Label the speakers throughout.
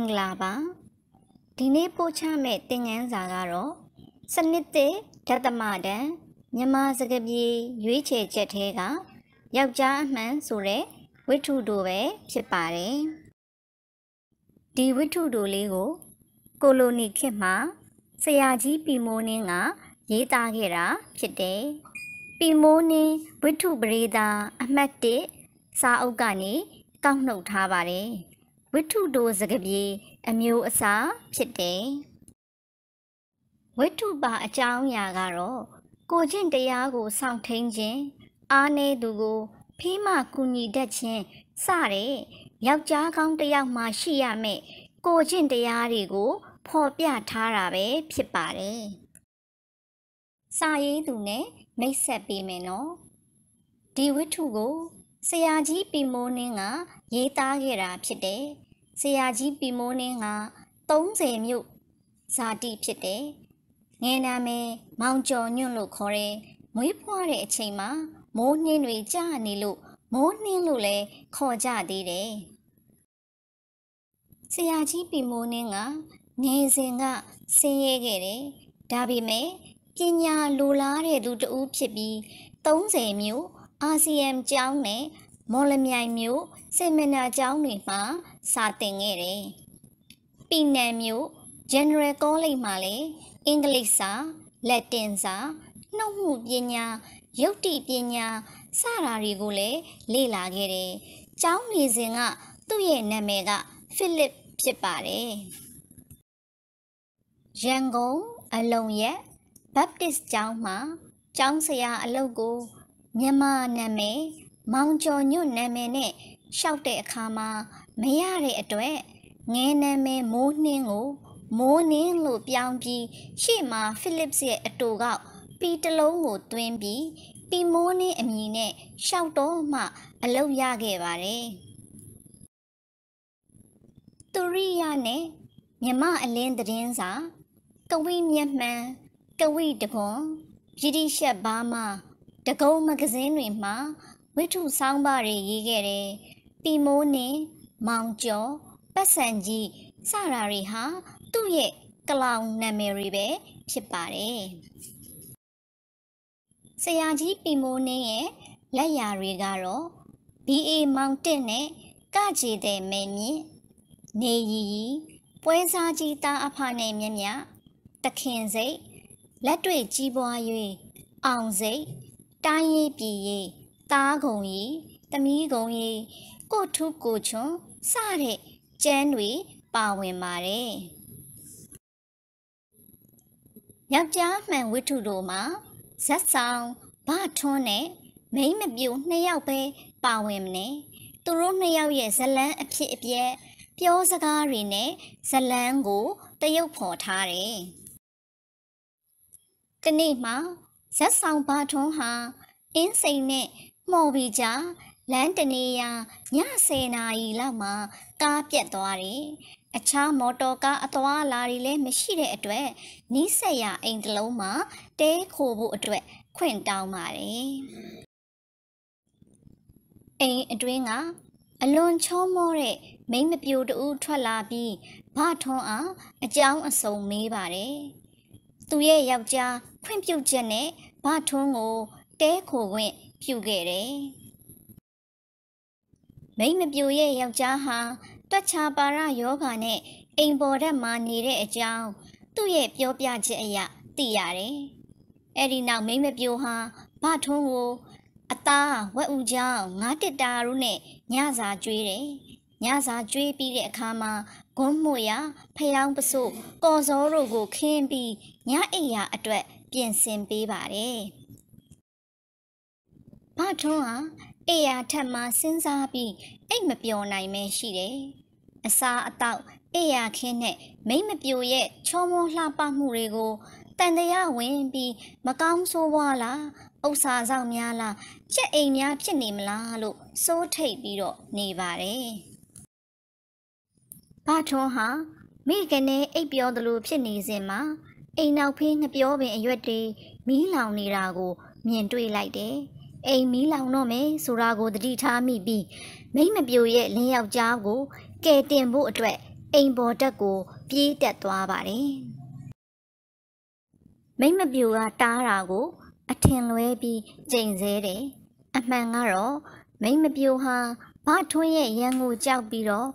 Speaker 1: င်္ဂလာပါဒီနေ့ပို့ချမဲ့တင်ငန်းစာကတော့စနစ်တဲ့ဓသမတန်မြမစကပြေရွေးချယ်ချက်ထဲကယောက်ျားအမှန်ဆိုတဲ့ဝိထုတို့ပဲဖြစ်ပါတယ်ဒီဝိထုတို့လေးကို ကိုလိုနီခေတ်မှာဆရာကြီးပီမိုးနင်းကရေးသားခဲ့တာဖြစ်တယ်ပီမိုးနင်းဝိထုပရိသာအမှတ်1စာအုပ်ကနေကောက်နှုတ်ထားပါတယ်ဝိထုတို့စကပြေအမျိုးအစားဖြစ်တယ်ဝိထုပါအကြောင်းအရာကတော့ကိုချင်းတရားကိုစောင့်ထိန်ခြင်းအားနည်းသူကိုဖိမကူညီတတ်ခြင်းစတဲ့ယောက်ျားကောင်းတစ်ယောက်မှရှိရမယ့်ကိုချင်းတရားတွေကိုဖော်ပြထားတာပဲဖြစ်ပါတယ်။စာရေးသူနဲ့မိတ်ဆက်ပေးမယ်နော်။ဒီဝိထုကိုဆရာကြီးပီမိုးနှင်းကရေးသားခဲ့တာဖြစ်တယ်။ဆရာကြီးပီမိုးနင်းက30မြို့ဇာတိဖြစ်တယ်။ငယ်နာမည်မောင်ကျော်ညွန့်လို့ခေါ်တယ်။မွေးဖွားတဲ့အချိန်မှာမိုးနှင်းတွေကြာနေလို့မိုးနှင်းလို့လည်းခေါ်ကြသေးတယ်။ဆရာကြီးပီမိုးနင်းကနေစဉ်ကဆင်းရဲခဲ့တယ်။ဒါပေမဲ့ပညာလိုလားတဲ့သူတဦးဖြစ်ပြီး30မြို့ ASEAN ကျောင်းနဲ့မော်လမြိုင်မြို့ဆင်မနာကျောင်းတွေမှာစာသင်ခဲ့တယ်။ပြည်နယ်မြို့ General College မှာလည်းအင်္ဂလိပ်စာ၊လက်တင်စာ၊နှုတ်မှုပညာ၊ရုပ်တိပညာစတာတွေကိုလည်းလေ့လာခဲ့တယ်။ကျောင်းနေစဉ်ကသူ့ရဲ့နာမည်ကဖိလစ်ဖြစ်ပါတယ်။ရန်ကုန်အလုံရက်ဘပ်တစ်ကျောင်းမှာကျောင်းဆရာအလုပ်ကိုမြန်မာနာမည်မောင်ကျော်ညွန့်နာမည်နဲ့ရှောက်တဲ့အခါမှာ မရတဲ့အတွက်ငဲနာမည်မိုးနှင်းကို မိုးနှင်းလို့ပြောင်းပြီး ရှေ့မှာဖိလစ်စ်ရဲ့အတူကပီတလုံးကိုတွင်းပြီးပီမိုးနှင်းအမည်နဲ့ရှောက်တော့မှ အလုပ်ရခဲ့ပါတယ်။သူရိယနဲ့မြမအလင်းသတင်းစာ ကဝိမျက်မှန်ကဝိတကွန်ဗြိတိရှက်ဘာမာတကုံးမဂဇင်းတွေမှာဝိထုဆောင်းပါးတွေရေးခဲ့တယ်။ပီမိုးနဲ့မောင်ကျော်ပတ်စံကြီးစတာတွေဟာ သူ့ရဲ့ကလောင်နာမည်တွေပဲဖြစ်ပါတယ်။ဆရာကြီးပီမိုးနဲ့ရဲ့လက်ရာတွေကတော့ BA မောင်တက်နဲ့ကကြည်တဲ့မဲမြင့်နေရီပွဲစားကြီးသားအဖနဲ့မြမြတခင်စိတ်လက်တွေ့ကြီးပွား၍အောင်စိတ်တိုင်းရည်ပြည်ရည်သားဂုံရီသမီးဂုံရီကိုထုကိုချွန်စတဲ့ကျန်းတွေပါဝင်ပါတယ်။ယောက်ျားမှန်ဝိထုတို့မှာဇက်ဆောင်ဗထွန်းနဲ့မိမ့်မပြူနှစ်ယောက်ပဲပါဝင်မနေ။သူတို့နှစ်ယောက်ရဲ့ဇလန်းအဖြစ်အပျက်ပြောစကားတွေနဲ့ဇလန်းကိုတရုပ်ဖော်ထားတယ်။ဒီနေ့မှာဇက်ဆောင်ဗထွန်းဟာအင်းစိန်နဲ့မှော်ပြီကြာလမ်းတနေရည10နာရီလောက်မှကားပြတ်သွားတယ်။အခြားမော်တော်ကားအသွားအလာတွေလည်းမရှိတဲ့အတွက်နီးစက်ရအိမ်တစ်လုံးမှာတဲခိုဖို့အတွက် ခွင့်တောင်းပါတယ်။အိမ်အတွင်းကအလွန်ချောမောတဲ့မိမပြိုတူထွက်လာပြီးဘထွန်းအောင်အကြောင်းအစုံမေးပါတယ်။သူရဲ့ယောက်ျားခွင့်ပြုချက်နဲ့ဘထွန်းကိုတဲခိုခွင့်ပြူခဲ့တယ်။မိမ့်မပြူရဲ့ယောက်ျားဟာတွက်ချာပါရယောဂာနဲ့အိမ်ပေါ်ဓာတ်မှာနေတဲ့အကြောင်း သူ့ရဲ့ပြောပြချက်အရသိရတယ်။အဲ့ဒီနောက်မိမ့်မပြူဟာဘထုံးကို အသားဝက်ဥကြောင်းငါးတစ်တာတို့နဲ့ညစာကျွေးတယ်။ညစာကျွေးပြီးတဲ့အခါမှာဂွန်းမှုရဖျောင်းပစို့ကော်စောတို့ကိုခင်းပြီးညအိပ်ရာအတွက်ပြင်ဆင်ပေးပါတယ်။။ဘထွန်းဟာအေယာထက်မှစဉ်းစားပြီးအိတ်မပျော်နိုင်မဲရှိတယ်။အစာအသောက်အေယာခင်းနဲ့မိမ့်မပြိုရဲ့ချောမောလှပမှုတွေကိုတန်တရားဝင်ပြီးမကောင်းဆိုးဝါးလားဥစ္စာဆောင်များလားချက်အိမ်များဖြစ်နေမလားလို့စိုးထိတ်ပြီးတော့နေပါတယ်။ဘထွန်းဟာမိကနေအိပ်ပျော်သလိုဖြစ်နေစဉ်မှာအိမ်နောက်ဖေးငပြောပင်အရွက်တွေမီးလောင်နေတာကိုမြင်တွေ့လိုက်တယ်။အိမ်မီးလောင်တော့မယ်ဆိုတာကိုသတိထားမိပြီးမိမပြိုရဲ့လင်းယောက်ျားကိုကယ်တင်ဖို့အတွက် အိမ်ပေါ်တက်ကို ပြေးတက်သွားပါတယ်မိမပြိုကတားတာကို အထင်လွဲပြီးကြိမ်ဆဲတယ်အမှန်ကတော့မိမပြိုဟာဘထွန်းရဲ့ရန်ကိုကြောက်ပြီးတော့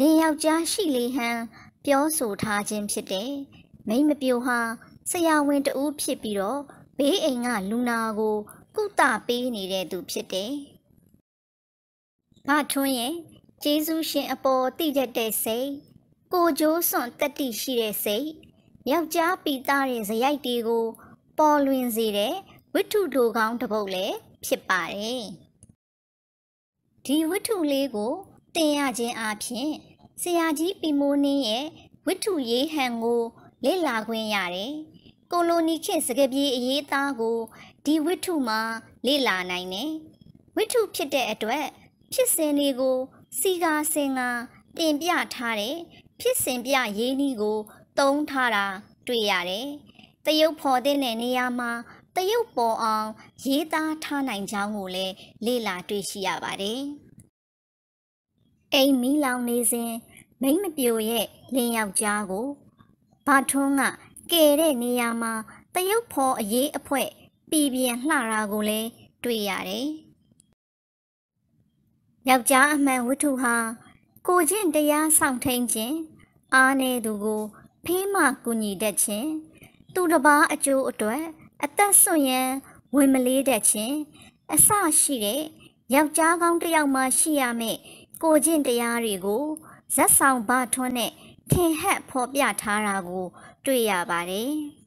Speaker 1: လင်းယောက်ျားရှိလေဟန်ပြောဆိုထားခြင်းဖြစ်တယ်မိမပြိုဟာဆရာဝန်တဦးဖြစ်ပြီးတော့ဘေးအိမ်ကလူနာကိုကုသပေးနေတဲ့သူဖြစ်တယ်။ဘထွန်းရဲ့ကျေးဇူးရှင်အပေါ်တည်တတ်တဲ့စိတ်ကိုကျိုးစွန်တတိရှိတဲ့စိတ်ယောက်ျားပိသားတဲ့ဇရိုက်တွေကိုပေါ်လွင်စေတဲ့ဝိထုတို့ကောင်းတစ်ပုဒ်လည်းဖြစ်ပါတယ်။ဒီဝိထုလေးကိုသင်ရခြင်းအပြင်ဆရာကြီးပီမိုးနင်းရဲ့ဝိထုရေးဟန်ကိုလေ့လာခွင့်ရတယ်။ကိုလိုနီခေတ်စကားပြေအရေးသားကိုဒီဝိထုမှာလေ့လာနိုင်တယ်။ဝိထုဖြစ်တဲ့အတွက် ဖြစ်စဉ်တွေကို စီကာစင်ကတင်ပြထားတဲ့ဖြစ်စဉ်ပြရေးနည်းကိုသုံးထားတာ တွေ့ရတယ်။တရုတ်ဖော်တဲ့နေရာမှာတရုတ်ပေါ်အောင် ရေးသားထားနိုင်ကြောင်းကိုလည်းလေ့လာတွေ့ရှိရပါတယ်။အိမ်မီလောင်နေစဉ်မိမ့်မပြိုရဲ့လင်းယောက်ျားကိုဘာထွန်းကကယ်တဲ့နေရာမှာတရုတ်ဖော်အရေးအဖွဲပြည်ပြန်လှတာကိုလည်းတွေ့ရတယ်။ယောက်ျားအမှန်ဝတ္ထုဟာ ကိုချင်းတရားဆောင်ထိန်ခြင်းအားနေသူကိုဖေးမှကူညီတတ်ခြင်းသူတစ်ပါးအကျိုးအတွက်အသက်ဆွန့်ရန်ဝင်မလေးတတ်ခြင်းအစရှိတဲ့ယောက်ျားကောင်းတစ်ယောက်မှရှိရမယ့် ကိုချင်းတရားတွေကိုဇက်ဆောင်ဘထွန်းနဲ့ထင်ဟက်ဖော်ပြထားတာကိုတွေ့ရပါတယ်။